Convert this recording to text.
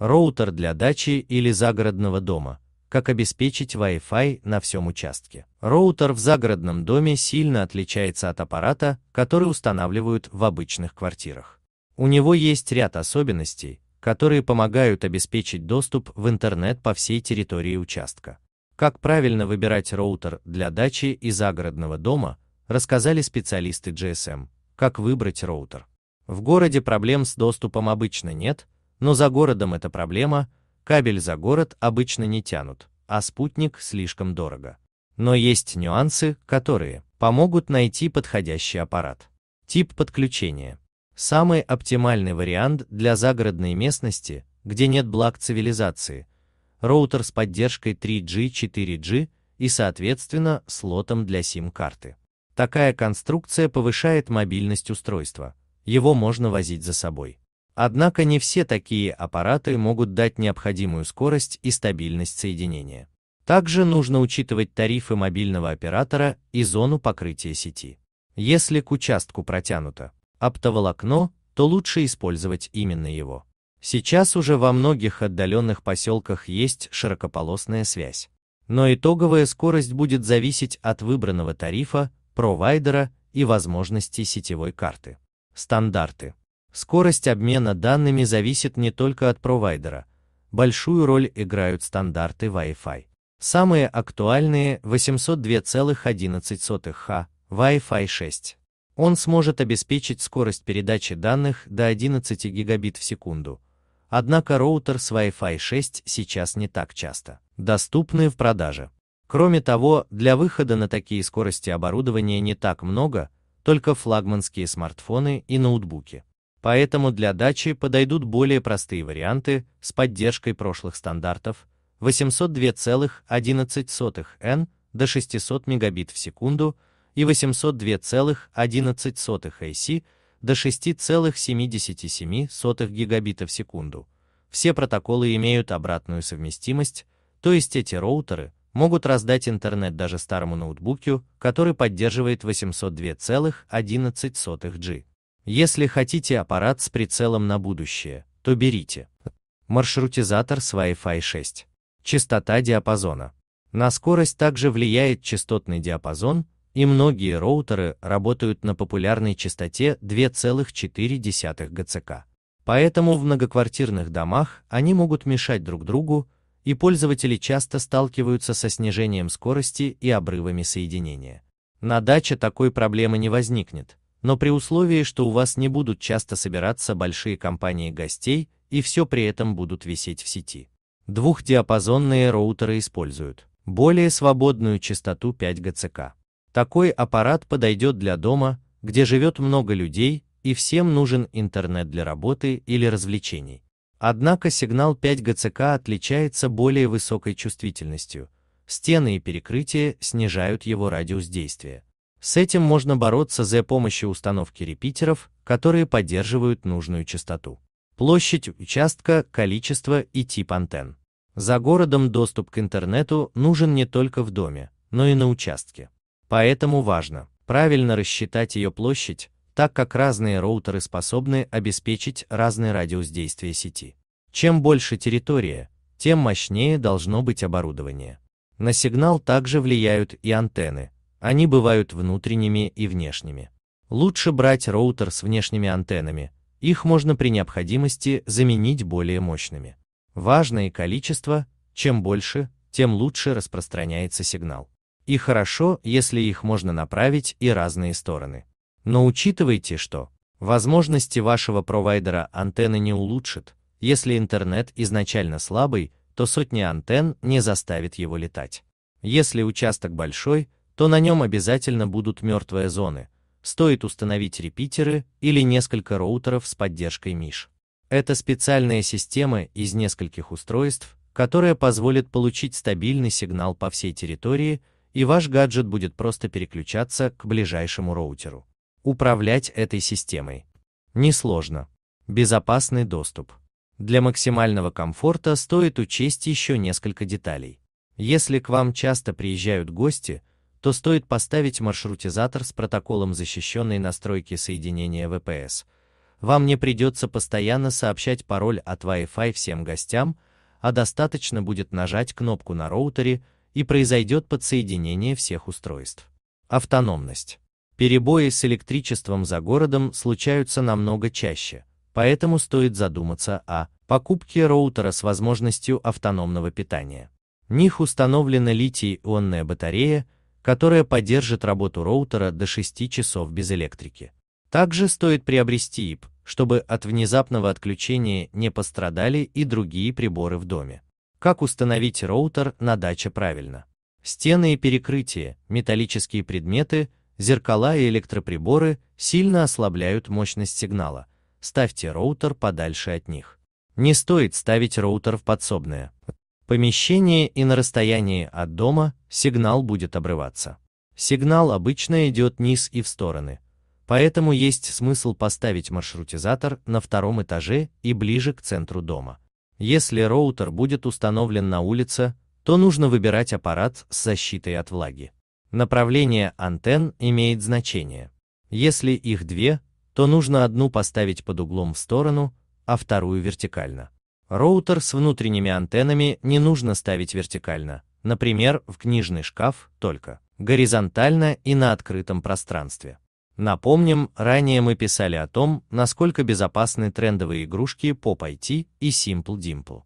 роутер для дачи или загородного дома, как обеспечить Wi-Fi на всем участке. Роутер в загородном доме сильно отличается от аппарата, который устанавливают в обычных квартирах. У него есть ряд особенностей, которые помогают обеспечить доступ в интернет по всей территории участка. Как правильно выбирать роутер для дачи и загородного дома, рассказали специалисты GSM. Как выбрать роутер? В городе проблем с доступом обычно нет, но за городом это проблема, кабель за город обычно не тянут, а спутник слишком дорого. Но есть нюансы, которые помогут найти подходящий аппарат. Тип подключения. Самый оптимальный вариант для загородной местности, где нет благ цивилизации, роутер с поддержкой 3G, 4G и, соответственно, слотом для сим-карты. Такая конструкция повышает мобильность устройства, его можно возить за собой. Однако не все такие аппараты могут дать необходимую скорость и стабильность соединения. Также нужно учитывать тарифы мобильного оператора и зону покрытия сети. Если к участку протянуто оптоволокно, то лучше использовать именно его. Сейчас уже во многих отдаленных поселках есть широкополосная связь. Но итоговая скорость будет зависеть от выбранного тарифа, провайдера и возможностей сетевой карты. Стандарты. Скорость обмена данными зависит не только от провайдера. Большую роль играют стандарты Wi-Fi. Самые актуальные 802,11 Х, Wi-Fi 6. Он сможет обеспечить скорость передачи данных до 11 гигабит в секунду. Однако роутер с Wi-Fi 6 сейчас не так часто доступны в продаже. Кроме того, для выхода на такие скорости оборудования не так много, только флагманские смартфоны и ноутбуки. Поэтому для дачи подойдут более простые варианты с поддержкой прошлых стандартов 802,11 N до 600 мбит в секунду и 802,11 AC до 6,77 гигабита в секунду. Все протоколы имеют обратную совместимость, то есть эти роутеры могут раздать интернет даже старому ноутбуку, который поддерживает 802,11G. Если хотите аппарат с прицелом на будущее, то берите. Маршрутизатор с Wi-Fi 6. Частота диапазона. На скорость также влияет частотный диапазон, и многие роутеры работают на популярной частоте 2,4 ГЦК. Поэтому в многоквартирных домах они могут мешать друг другу, и пользователи часто сталкиваются со снижением скорости и обрывами соединения. На даче такой проблемы не возникнет, но при условии, что у вас не будут часто собираться большие компании гостей и все при этом будут висеть в сети. Двухдиапазонные роутеры используют более свободную частоту 5 ГЦК. Такой аппарат подойдет для дома, где живет много людей и всем нужен интернет для работы или развлечений. Однако сигнал 5 ГЦК отличается более высокой чувствительностью, стены и перекрытия снижают его радиус действия. С этим можно бороться за помощью установки репитеров, которые поддерживают нужную частоту. Площадь участка, количество и тип антенн. За городом доступ к интернету нужен не только в доме, но и на участке. Поэтому важно правильно рассчитать ее площадь, так как разные роутеры способны обеспечить разный радиус действия сети. Чем больше территория, тем мощнее должно быть оборудование. На сигнал также влияют и антенны, они бывают внутренними и внешними. Лучше брать роутер с внешними антеннами, их можно при необходимости заменить более мощными. Важно и количество, чем больше, тем лучше распространяется сигнал. И хорошо, если их можно направить и разные стороны. Но учитывайте, что возможности вашего провайдера антенны не улучшит, если интернет изначально слабый, то сотни антенн не заставит его летать. Если участок большой, то на нем обязательно будут мертвые зоны, стоит установить репитеры или несколько роутеров с поддержкой MISH. Это специальная система из нескольких устройств, которая позволит получить стабильный сигнал по всей территории, и ваш гаджет будет просто переключаться к ближайшему роутеру. Управлять этой системой несложно. Безопасный доступ. Для максимального комфорта стоит учесть еще несколько деталей. Если к вам часто приезжают гости, то стоит поставить маршрутизатор с протоколом защищенной настройки соединения VPS. Вам не придется постоянно сообщать пароль от Wi-Fi всем гостям, а достаточно будет нажать кнопку на роутере и произойдет подсоединение всех устройств. Автономность. Перебои с электричеством за городом случаются намного чаще, поэтому стоит задуматься о покупке роутера с возможностью автономного питания. В них установлена литий-ионная батарея, которая поддержит работу роутера до 6 часов без электрики. Также стоит приобрести ИП, чтобы от внезапного отключения не пострадали и другие приборы в доме. Как установить роутер на даче правильно? Стены и перекрытия, металлические предметы, зеркала и электроприборы сильно ослабляют мощность сигнала. Ставьте роутер подальше от них. Не стоит ставить роутер в подсобное помещение и на расстоянии от дома, сигнал будет обрываться. Сигнал обычно идет низ и в стороны, поэтому есть смысл поставить маршрутизатор на втором этаже и ближе к центру дома. Если роутер будет установлен на улице, то нужно выбирать аппарат с защитой от влаги. Направление антенн имеет значение. Если их две, то нужно одну поставить под углом в сторону, а вторую вертикально. Роутер с внутренними антеннами не нужно ставить вертикально, например, в книжный шкаф, только горизонтально и на открытом пространстве. Напомним, ранее мы писали о том, насколько безопасны трендовые игрушки Pop IT и Simple Dimple.